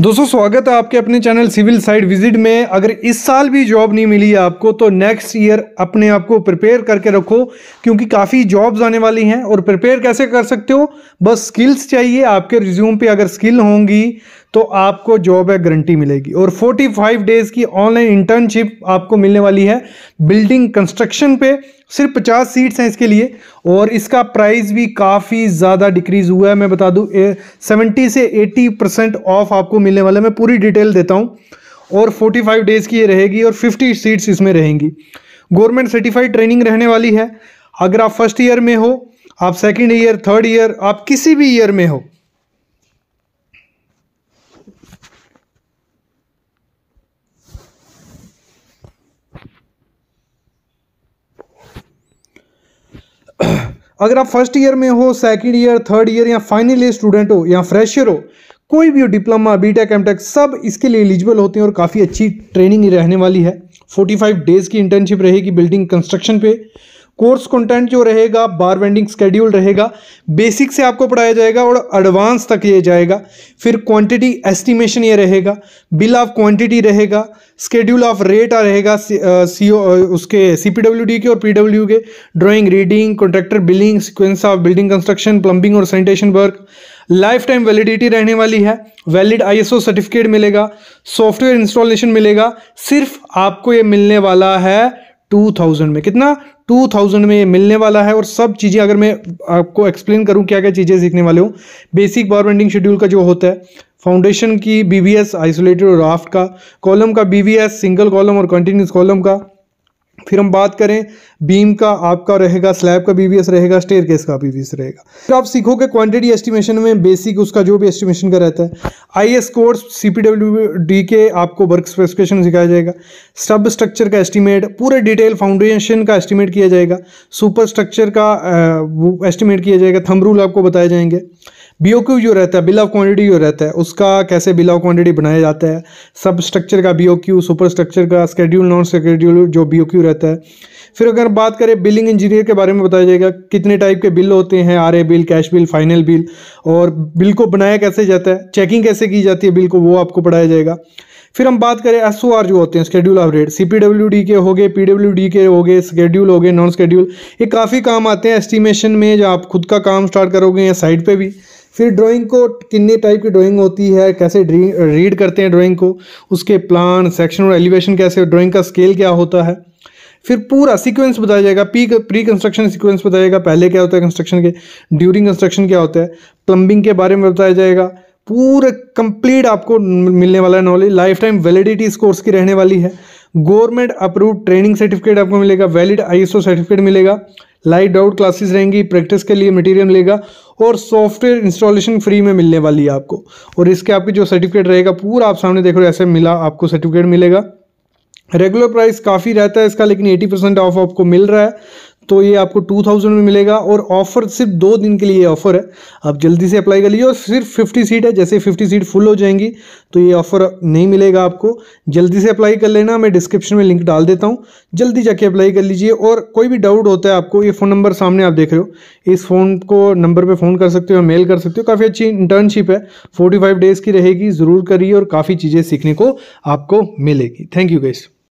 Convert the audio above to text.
दोस्तों स्वागत है आपके अपने चैनल सिविल साइड विजिट में अगर इस साल भी जॉब नहीं मिली है आपको तो नेक्स्ट ईयर अपने आप को प्रिपेयर करके रखो क्योंकि काफ़ी जॉब्स आने वाली हैं और प्रिपेयर कैसे कर सकते हो बस स्किल्स चाहिए आपके रिज्यूम पे अगर स्किल होंगी तो आपको जॉब है गारंटी मिलेगी और 45 डेज़ की ऑनलाइन इंटर्नशिप आपको मिलने वाली है बिल्डिंग कंस्ट्रक्शन पे सिर्फ पचास सीट्स हैं इसके लिए और इसका प्राइस भी काफ़ी ज़्यादा डिक्रीज़ हुआ है मैं बता दूँ सेवेंटी से एटी परसेंट ऑफ आपको मिलने वाला है मैं पूरी डिटेल देता हूँ और फोर्टी फाइव डेज़ की ये रहेगी और फिफ्टी सीट्स इसमें रहेंगी गवर्नमेंट सर्टिफाइड ट्रेनिंग रहने वाली है अगर आप फर्स्ट ईयर में हो आप सेकेंड ईयर थर्ड ईयर आप किसी भी ईयर में हो अगर आप फर्स्ट ईयर में हो सेकेंड ईयर थर्ड ईयर या फाइनल ईयर स्टूडेंट हो या फ्रेशर हो कोई भी हो diploma B tech M tech सब इसके लिए एलिजिबल होते हैं और काफ़ी अच्छी ट्रेनिंग रहने वाली है 45 डेज़ की इंटर्नशिप रहेगी बिल्डिंग कंस्ट्रक्शन पे कोर्स कंटेंट जो रहेगा बार वेंडिंग स्केड्यूल रहेगा बेसिक से आपको पढ़ाया जाएगा और एडवांस तक ये जाएगा फिर क्वांटिटी एस्टिमेशन ये रहेगा बिल ऑफ क्वांटिटी रहेगा स्केड्यूल ऑफ रेट आ रहेगा सी उसके सी पी डब्ल्यू डी के और पी डब्ल्यू के drawing reading contractor billing sequence of building construction plumbing और sanitation work life time validity रहने वाली है वैलिड आईएसओ सर्टिफिकेट मिलेगा सॉफ्टवेयर इंस्टॉलेशन मिलेगा सिर्फ आपको ये मिलने वाला है 2000 में कितना टू थाउजेंड में मिलने वाला है और सब चीज़ें अगर मैं आपको एक्सप्लेन करूँ क्या क्या चीज़ें सीखने वाले हूँ बेसिक बार बेंडिंग शेड्यूल का जो होता है फाउंडेशन की बी आइसोलेटेड और राफ्ट का कॉलम का बी सिंगल कॉलम और कंटिन्यूस कॉलम का फिर हम बात करें बीम का आपका रहेगा स्लैब का बीवीएस रहेगा स्टेयर केस का बीवीएस रहेगा फिर आप सीखोगे क्वांटिटी एस्टिमेशन में बेसिक उसका जो भी एस्टिमेशन का रहता है I S course C P W D के आपको वर्क स्पेसिफिकेशन सिखाया जाएगा सब स्ट्रक्चर का एस्टिमेट पूरे डिटेल फाउंडेशन का एस्टिमेट किया जाएगा सुपर स्ट्रक्चर का एस्टिमेट किया जाएगा थम रूल आपको बताए जाएंगे बी जो रहता है बिल ऑफ क्वान्टिटी जो रहता है उसका कैसे बिल ऑफ क्वान्टिटी बनाया जाता है सब स्ट्रक्चर का बी सुपर स्ट्रक्चर का स्केड्यूल नॉन स्केड्यूल जो बी रहता है फिर अगर बात करें बिलिंग इंजीनियर के बारे में बताया जाएगा कितने टाइप के बिल होते हैं R bill cash bill final bill और बिल को बनाया कैसे जाता है चेकिंग कैसे की जाती है बिल को वो आपको पढ़ाया जाएगा फिर हम बात करें एस जो होते हैं स्केड्यूल ऑफ रेट सी के हो गए पी के हो गए स्केड्यूल हो गए नॉन स्केड्यूल ये काफ़ी काम आते हैं एस्टिमेशन में जब आप खुद का काम स्टार्ट करोगे या साइड पर भी फिर ड्राइंग को कितने टाइप की ड्राइंग होती है कैसे रीड करते हैं ड्राइंग को उसके प्लान सेक्शन और एलिवेशन कैसे ड्राइंग का स्केल क्या होता है फिर पूरा सीक्वेंस बताया जाएगा पी प्री कंस्ट्रक्शन सीक्वेंस बताया जाएगा पहले क्या होता है कंस्ट्रक्शन के ड्यूरिंग कंस्ट्रक्शन क्या होता है प्लम्बिंग के बारे में बताया जाएगा पूरा कंप्लीट आपको मिलने वाला नॉलेज लाइफ टाइम वैलिडिटी इस कोर्स की रहने वाली है गवर्नमेंट अप्रूव ट्रेनिंग सर्टिफिकेट आपको मिलेगा वैलिड आईएसओ सर्टिफिकेट मिलेगा लाइट डाउट क्लासेस रहेंगी प्रैक्टिस के लिए मटेरियल मिलेगा और सॉफ्टवेयर इंस्टॉलेशन फ्री में मिलने वाली है आपको और इसके आपके जो सर्टिफिकेट रहेगा पूरा आप सामने देख हो ऐसे मिला आपको सर्टिफिकेट मिलेगा रेगुलर प्राइस काफ़ी रहता है इसका लेकिन 80 परसेंट ऑफ आपको मिल रहा है तो ये आपको टू थाउजेंड में मिलेगा और ऑफर सिर्फ दो दिन के लिए ऑफर है आप जल्दी से अप्लाई कर लीजिए और सिर्फ फिफ्टी सीट है जैसे फिफ्टी सीट फुल हो जाएंगी तो ये ऑफर नहीं मिलेगा आपको जल्दी से अप्लाई कर लेना मैं डिस्क्रिप्शन में लिंक डाल देता हूँ जल्दी जाके अप्लाई कर लीजिए और कोई भी डाउट होता है आपको ये फ़ोन नंबर सामने आप देख रहे हो इस फ़ोन को नंबर पर फ़ोन कर सकते हो मेल कर सकते हो काफ़ी अच्छी इंटर्नशिप है फोर्टी फाइव डेज़ की रहेगी ज़रूर करिए और काफ़ी चीज़ें सीखने को आपको मिलेगी थैंक यू गेस्ट